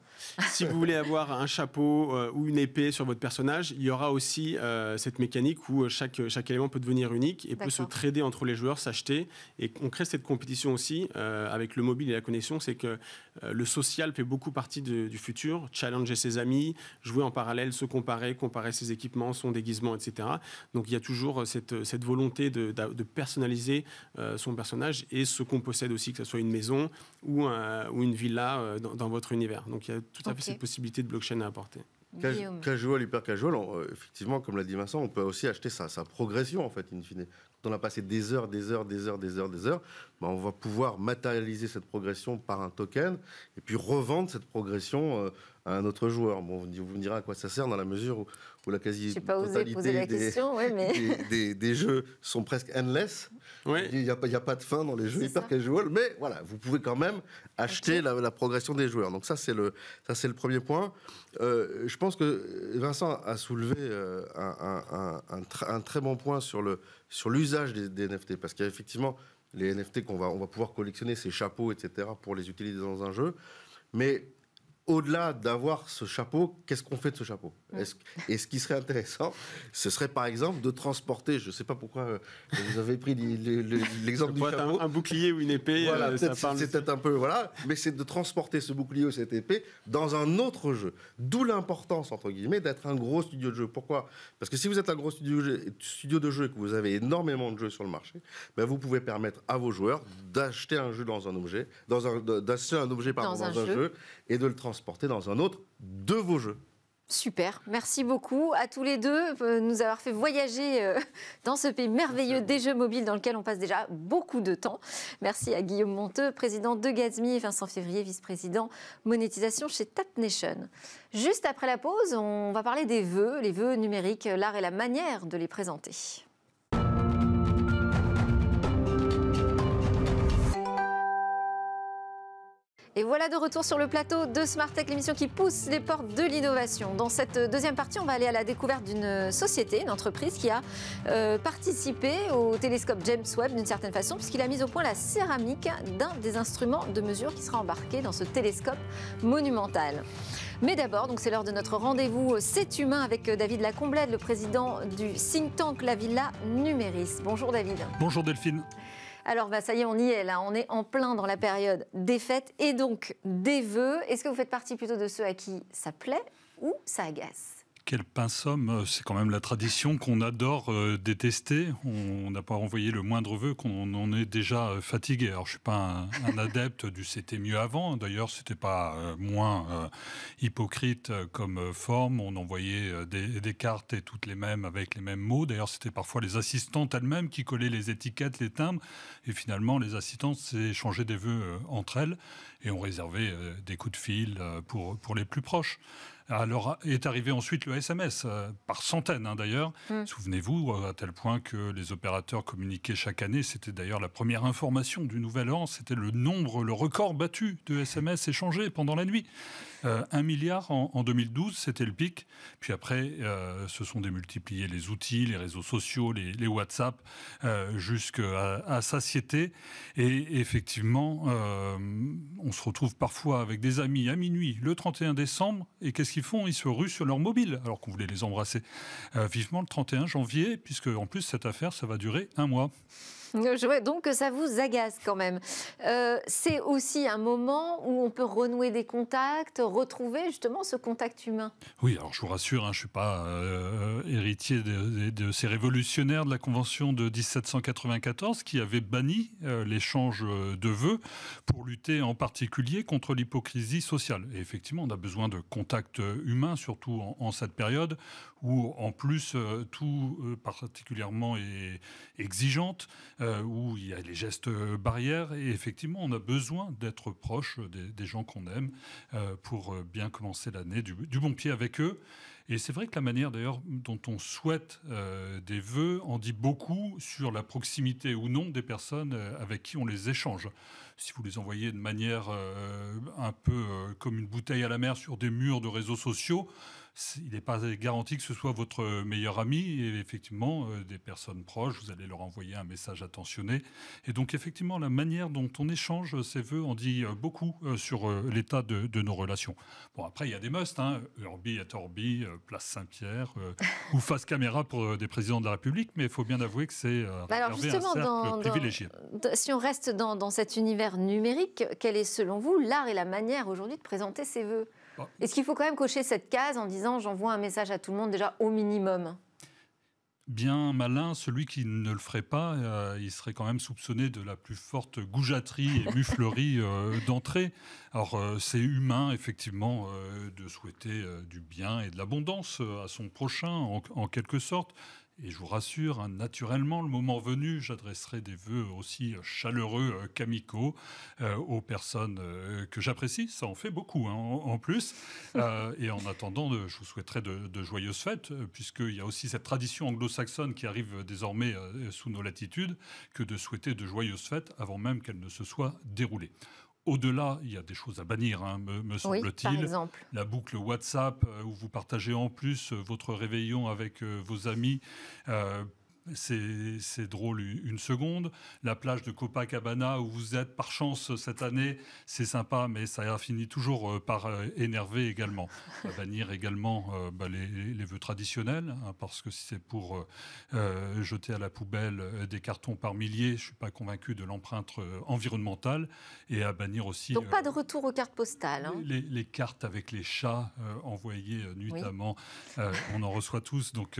si vous voulez avoir un chapeau euh, ou une épée sur votre personnage, il y aura aussi euh, cette mécanique où euh, chaque, chaque élément peut devenir unique et peut se trader entre les joueurs, s'acheter. Et on crée cette compétition aussi avec le mobile et la connexion, c'est que le social fait beaucoup partie du futur. Challenger ses amis, jouer en parallèle, se comparer, comparer ses équipements, son déguisement, etc. Donc il y a toujours cette, cette volonté de, de personnaliser son personnage et ce qu'on possède aussi, que ce soit une maison ou, ou une villa dans, votre univers. Donc il y a tout à fait cette possibilité de blockchain chaîne a apporté. Casual, hyper euh, effectivement, comme l'a dit Vincent, on peut aussi acheter sa, sa, progression, en fait, in fine. Quand on a passé des heures, des heures, des heures, des heures, des heures, bah, on va pouvoir matérialiser cette progression par un token et puis revendre cette progression euh, à un autre joueur. Bon, vous me direz à quoi ça sert dans la mesure où, la quasi-totalité des, jeux sont presque endless. Oui. Il n'y a, a, pas de fin dans les jeux hyper casual, mais voilà, vous pouvez quand même acheter la, progression des joueurs. Donc ça, c'est le, ça, c'est le premier point. Euh, je pense que Vincent a soulevé euh, un, très bon point sur, le, sur l'usage des, NFT, parce qu'il effectivement les NFT qu'on va, on va pouvoir collectionner, ces chapeaux, etc., pour les utiliser dans un jeu. Mais au-delà d'avoir ce chapeau, qu'est-ce qu'on fait de ce chapeau mm. Et ce qui serait intéressant, ce serait par exemple de transporter, je ne sais pas pourquoi euh, vous avez pris l'exemple du chapeau. Un, bouclier ou une épée, euh, voilà, c'est peut-être un peu, voilà, mais c'est de transporter ce bouclier ou cette épée dans un autre jeu. D'où l'importance, entre guillemets, d'être un gros studio de jeu. Pourquoi Parce que si vous êtes un gros studio, de jeu et que vous avez énormément de jeux sur le marché, ben vous pouvez permettre à vos joueurs d'acheter un jeu dans un objet, d'acheter un, objet par dans, un, jeu. jeu et de le transporter porter dans un autre de vos jeux. Super, merci beaucoup à tous les deux de euh, nous avoir fait voyager euh, dans ce pays merveilleux des jeux mobiles dans lequel on passe déjà beaucoup de temps. Merci à Guillaume Monteux, président de Gazmi et Vincent Février, vice-président monétisation chez Tap Nation. Juste après la pause, on va parler des vœux, les vœux numériques, l'art et la manière de les présenter. Et voilà de retour sur le plateau de Smart Tech, l'émission qui pousse les portes de l'innovation. Dans cette deuxième partie, on va aller à la découverte d'une société, d'une entreprise qui a euh, participé au télescope James Webb d'une certaine façon, puisqu'il a mis au point la céramique d'un des instruments de mesure qui sera embarqué dans ce télescope monumental. Mais d'abord, c'est l'heure de notre rendez-vous euh, C'est humain avec euh, David Lacomblède, le président du think tank La Villa Numéris. Bonjour David. Bonjour Delphine. Alors, bah, ça y est, on y est là. On est en plein dans la période des fêtes et donc des vœux. Est-ce que vous faites partie plutôt de ceux à qui ça plaît ou ça agace quel pain euh, C'est quand même la tradition qu'on adore euh, détester. On n'a pas envoyé le moindre vœu, qu'on en est déjà euh, fatigué. Alors, je suis pas un, adepte du c'était mieux avant. D'ailleurs, c'était pas moins hypocrite comme forme. On envoyait des, cartes et toutes les mêmes avec les mêmes mots. D'ailleurs, c'était parfois les assistantes elles-mêmes qui collaient les étiquettes, les timbres. Et finalement, les assistantes s'échangeaient des vœux entre elles et ont réservé des coups de fil pour, pour les plus proches. Alors est arrivé ensuite le SMS, euh, par centaines hein, d'ailleurs. Hmm. Souvenez-vous, euh, à tel point que les opérateurs communiquaient chaque année, c'était d'ailleurs la première information du Nouvel An, c'était le nombre, le record battu de SMS échangés pendant la nuit. Euh, un 1 milliard en, 2012, c'était le pic. Puis après, euh, se sont démultipliés les outils, les réseaux sociaux, les, WhatsApp, euh, jusqu'à à satiété. Et effectivement, on se retrouve parfois avec des amis à minuit, le 31 décembre, et qu'est-ce qu'ils font Ils se ruent sur leur mobile, alors qu'on voulait les embrasser vivement le 31 janvier, puisque en plus, cette affaire, ça va durer un mois. Donc donc ça vous agace quand même. Euh, c'est aussi un moment où on peut renouer des contacts, retrouver justement ce contact humain. Oui, alors je vous rassure, hein, je ne suis pas euh, héritier de, ces révolutionnaires de la Convention de 1794 qui avaient banni euh, l'échange de vœux pour lutter en particulier contre l'hypocrisie sociale. Et effectivement, on a besoin de contacts humains, surtout en cette période où en plus euh, tout euh, particulièrement est exigeante, euh, où il y a les gestes barrières et effectivement on a besoin d'être proche des, gens qu'on aime pour bien commencer l'année du, bon pied avec eux. Et c'est vrai que la manière d'ailleurs dont on souhaite des vœux en dit beaucoup sur la proximité ou non des personnes avec qui on les échange. Si vous les envoyez de manière un peu comme une bouteille à la mer sur des murs de réseaux sociaux, il n'est pas garanti que ce soit votre meilleur ami. Et effectivement, euh, des personnes proches, vous allez leur envoyer un message attentionné. Et donc, effectivement, la manière dont on échange ces vœux en dit euh, beaucoup euh, sur l'état de, nos relations. Bon, après, il y a des musts, hein, Urbi et Torbi, Place Saint-Pierre, ou face caméra pour des présidents de la République, mais il faut bien avouer que c'est bah un privilégié. si on reste dans, dans cet univers numérique, quel est selon vous l'art et la manière aujourd'hui de présenter ses vœux est-ce qu'il faut quand même cocher cette case en disant j'envoie un message à tout le monde déjà au minimum bien malin, celui qui ne le ferait pas, euh, il serait quand même soupçonné de la plus forte goujaterie et muflerie euh, d'entrée. Alors euh, c'est humain effectivement de souhaiter du bien et de l'abondance à son prochain en quelque sorte. Et je vous rassure, hein, naturellement, le moment venu, j'adresserai des vœux aussi chaleureux euh, qu'amicaux euh, aux personnes euh, que j'apprécie. Ça en fait beaucoup hein, en, plus. et en attendant, je vous souhaiterais de, de joyeuses fêtes, puisqu'il y a aussi cette tradition anglo-saxonne qui arrive désormais sous nos latitudes, que de souhaiter de joyeuses fêtes avant même qu'elles ne se soient déroulées. Au-delà, il y a des choses à bannir, hein, me, semble-t-il. la boucle WhatsApp euh, où vous partagez en plus euh, votre réveillon avec euh, vos amis c'est drôle une seconde. La plage de Copacabana où vous êtes par chance cette année, c'est sympa, mais ça finit toujours euh, par euh, énerver également. bannir également euh, bah, les, vœux traditionnels, hein, parce que si c'est pour jeter à la poubelle des cartons par milliers, je ne suis pas convaincu de l'empreinte environnementale, et à bannir aussi. Donc pas de retour aux cartes postales. Hein. Les, cartes avec les chats envoyées nuitamment, on en reçoit tous, donc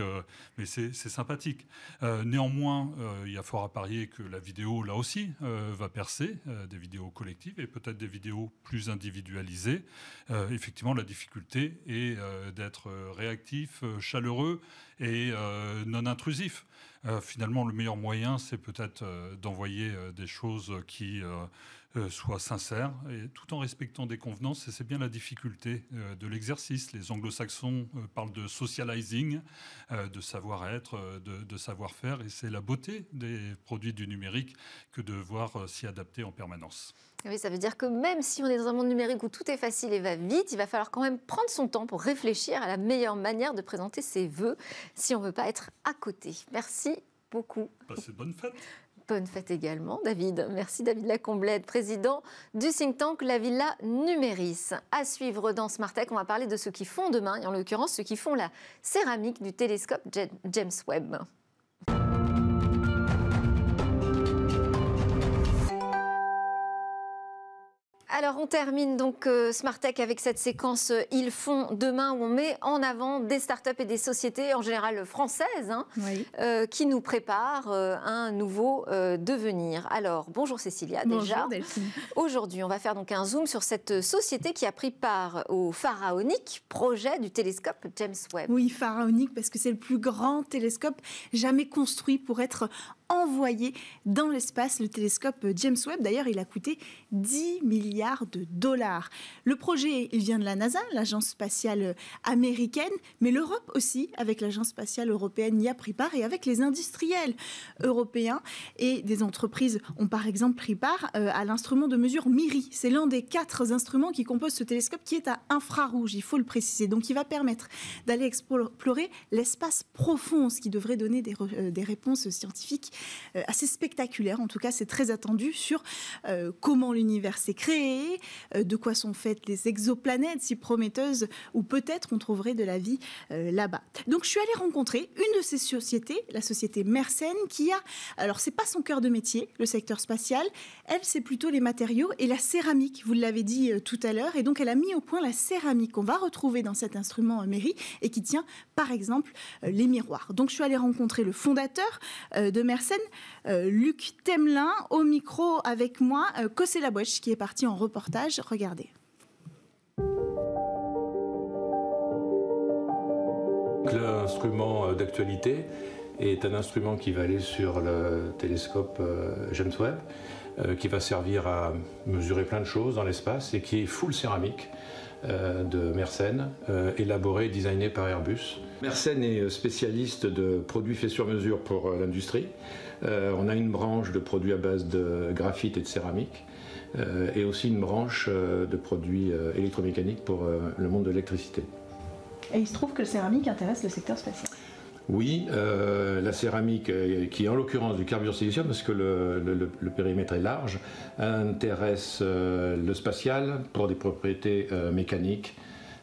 mais c'est sympathique. Euh, néanmoins, euh, il y a fort à parier que la vidéo, là aussi, euh, va percer, des vidéos collectives et peut-être des vidéos plus individualisées. effectivement, la difficulté est d'être réactif, chaleureux et non intrusif. finalement, le meilleur moyen, c'est peut-être d'envoyer des choses qui euh, soit sincère, et tout en respectant des convenances, et c'est bien la difficulté euh, de l'exercice. Les anglo-saxons euh, parlent de socializing, de savoir-être, de, savoir-faire, et c'est la beauté des produits du numérique que de voir s'y adapter en permanence. Oui, ça veut dire que même si on est dans un monde numérique où tout est facile et va vite, il va falloir quand même prendre son temps pour réfléchir à la meilleure manière de présenter ses voeux, si on ne veut pas être à côté. Merci beaucoup. Passez Bonne fête également, David. Merci, David Lacomblette, président du think tank La Villa Numéris. À suivre dans Smart on va parler de ceux qui font demain, et en l'occurrence ceux qui font la céramique du télescope James Webb. Alors on termine donc euh, avec cette séquence euh, Ils font demain où on met en avant des startups et des sociétés en général françaises hein, euh, qui nous préparent euh, un nouveau devenir. Alors bonjour Cécilia bonjour déjà. Aujourd'hui on va faire donc un zoom sur cette société qui a pris part au pharaonique projet du télescope James Webb. Oui pharaonique parce que c'est le plus grand télescope jamais construit pour être envoyé dans l'espace le télescope James Webb. D'ailleurs, il a coûté 10 milliards de dollars. Le projet, il vient de la NASA, l'agence spatiale américaine, mais l'Europe aussi, avec l'agence spatiale européenne, y a pris part et avec les industriels européens et des entreprises ont par exemple pris part euh, à l'instrument de mesure MIRI. C'est l'un des quatre instruments qui composent ce télescope qui est à infrarouge, il faut le préciser. Donc, il va permettre d'aller explorer l'espace profond, ce qui devrait donner des euh, réponses scientifiques euh, assez spectaculaire. En tout cas, c'est très attendu sur euh, comment l'univers s'est créé, euh, de quoi sont faites les exoplanètes si prometteuses, ou peut-être on trouverait de la vie là-bas. Donc, je suis allée rencontrer une de ces sociétés, la société Mersenne, qui a, alors c'est pas son cœur de métier, le secteur spatial, elle c'est plutôt les matériaux et la céramique. Vous l'avez dit tout à l'heure, et donc elle a mis au point la céramique qu'on va retrouver dans cet instrument mairie et qui tient par exemple les miroirs. Donc je suis allée rencontrer le fondateur de Mersenne scène, euh, Luc Temelin au micro avec moi, Cossé euh, qui est parti en reportage. Regardez. L'instrument d'actualité est un instrument qui va aller sur le télescope euh, James Webb, qui va servir à mesurer plein de choses dans l'espace et qui est full céramique. Euh, de Mersenne, euh, élaboré et designé par Airbus. Mersenne est euh, spécialiste de produits faits sur mesure pour l'industrie. on a une branche de produits à base de graphite et de céramique et aussi une branche de produits électromécaniques pour le monde de l'électricité. Et il se trouve que le céramique intéresse le secteur spatial. Oui, euh, la céramique, euh, qui est en l'occurrence du carbure silicium, parce que le, périmètre est large, intéresse euh, le spatial pour des propriétés mécaniques,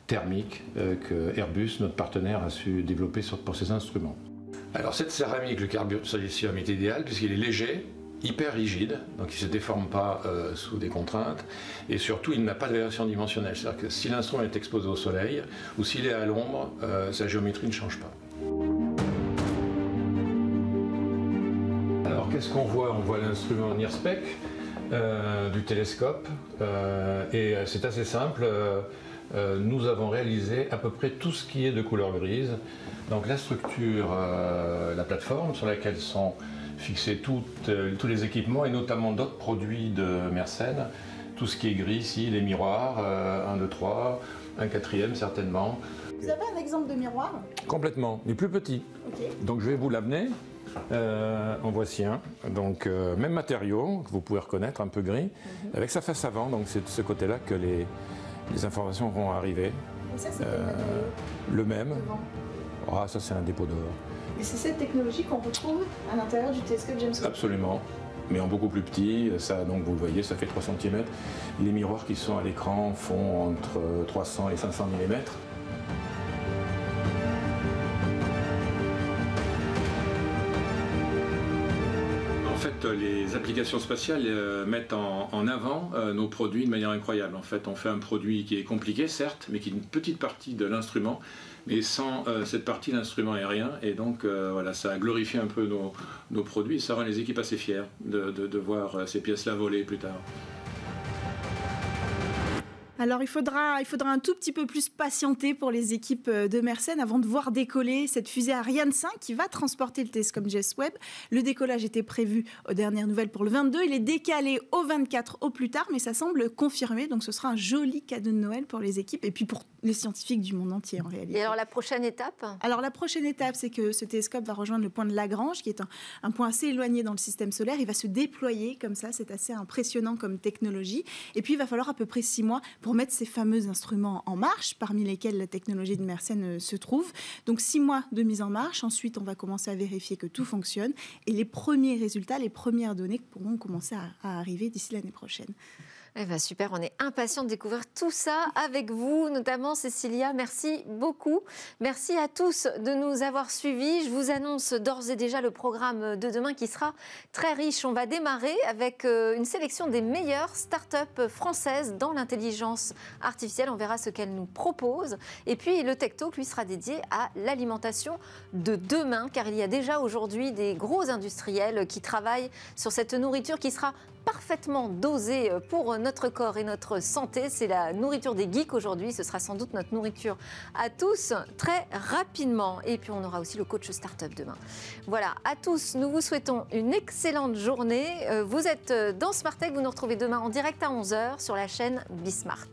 thermiques, que Airbus, notre partenaire, a su développer pour ses instruments. Alors cette céramique, le carbure silicium est idéal puisqu'il est léger, hyper rigide, donc il ne se déforme pas sous des contraintes, et surtout il n'a pas de variation dimensionnelle, c'est-à-dire que si l'instrument est exposé au soleil ou s'il est à l'ombre, sa géométrie ne change pas. qu'est-ce qu'on voit On voit l'instrument NIRSPEC euh, du télescope. Euh, et euh, c'est assez simple. nous avons réalisé à peu près tout ce qui est de couleur grise. Donc la structure, la plateforme sur laquelle sont fixés toutes, tous les équipements et notamment d'autres produits de Mersenne. Tout ce qui est gris ici, les miroirs, un, 1, 2, 3, un quatrième certainement. Vous avez un exemple de miroir Complètement, les plus petit. Donc je vais vous l'amener. Euh, en voici un, donc euh, même matériau, que vous pouvez reconnaître, un peu gris, mhm. avec sa face avant, donc c'est de ce côté-là que les, informations vont arriver. Euh, le même. Ah, ça c'est un dépôt d'or. Et c'est cette technologie qu'on retrouve à l'intérieur du télescope James Absolument, mais en beaucoup plus petit, ça, donc vous le voyez, ça fait 3 cm. Les miroirs qui sont à l'écran font entre 300 euh, et 500 mm. les applications spatiales euh, mettent en, avant euh, nos produits de manière incroyable. En fait, on fait un produit qui est compliqué, certes, mais qui est une petite partie de l'instrument. Mais sans euh, cette partie, l'instrument est rien. Et donc, voilà, ça glorifié un peu nos, produits. ça rend les équipes assez fières de voir ces pièces-là voler plus tard. Alors il faudra, il faudra un tout petit peu plus patienter pour les équipes euh, de Mersenne avant de voir décoller cette fusée Ariane 5 qui va transporter le télescope Jess Webb. Le décollage était prévu aux dernières nouvelles pour le 22, il est décalé au 24 au plus tard, mais ça semble confirmé, donc ce sera un joli cadeau de Noël pour les équipes et puis pour les scientifiques du monde entier en réalité. Et alors la prochaine étape Alors la prochaine étape, c'est que ce télescope va rejoindre le point de Lagrange, qui est un, un point assez éloigné dans le système solaire. Il va se déployer comme ça, c'est assez impressionnant comme technologie. Et puis il va falloir à peu près six mois pour pour mettre ces fameux instruments en marche, parmi lesquels la technologie de Mersenne euh, se trouve. Donc six mois de mise en marche, ensuite on va commencer à vérifier que tout fonctionne et les premiers résultats, les premières données pourront commencer à arriver d'ici l'année prochaine. Eh ben, super, on est impatient de découvrir tout ça avec vous, notamment Cécilia. Merci beaucoup. Merci à tous de nous avoir suivis. Je vous annonce d'ores et déjà le programme de demain qui sera très riche. On va démarrer avec euh, une sélection des meilleures start-up françaises dans l'intelligence artificielle. On verra ce qu'elles nous proposent. Et puis le Tech Talk lui sera dédié à l'alimentation de demain, car il y a déjà aujourd'hui des gros industriels qui travaillent sur cette nourriture qui sera parfaitement dosé euh, pour euh, notre corps et notre santé. C'est la nourriture des geeks aujourd'hui. Ce sera sans doute notre nourriture à tous très rapidement. Et puis on aura aussi le coach start-up demain. Voilà, à tous, nous vous souhaitons une excellente journée. Euh, vous êtes dans Smartech. Vous nous retrouvez demain en direct à 11h sur la chaîne Bismart.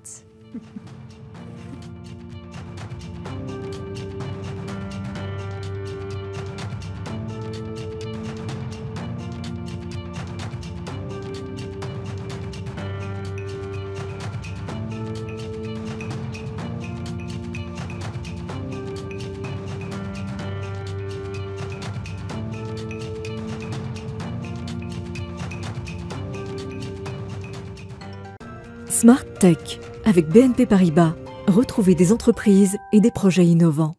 Smart Tech avec BNP Paribas. Retrouvez des entreprises et des projets innovants.